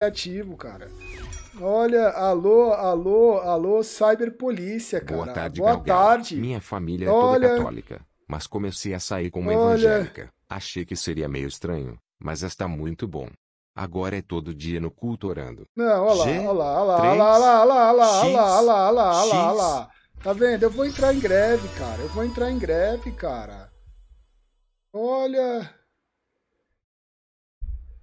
ativo, cara. Olha, alô, alô, alô, cyberpolícia, cara. Boa tarde, Boa tarde. Minha família Olha... é toda católica, mas comecei a sair com uma Olha... evangélica. Achei que seria meio estranho, mas está muito bom. Agora é todo dia no culto orando. Não, olha lá, olha lá, olha lá, olha lá, olha lá, olha lá, olha lá, olha lá. Tá vendo? Eu vou entrar em greve, cara. Eu vou entrar em greve, cara. Olha...